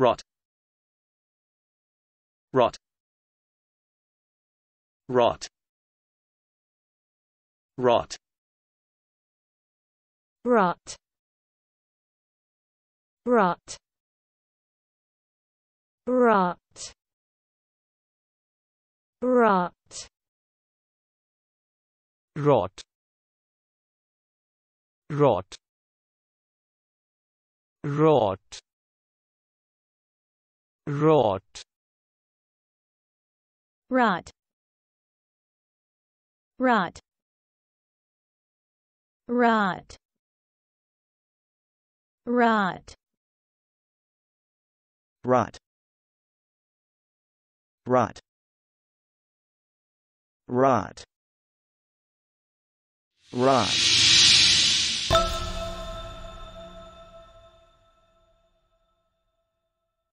rot rot rot rot rot rot rot rot rot rot rot Rot. Rot. Rot. Rot. Rot. Rot. Rot. Rot. Rot.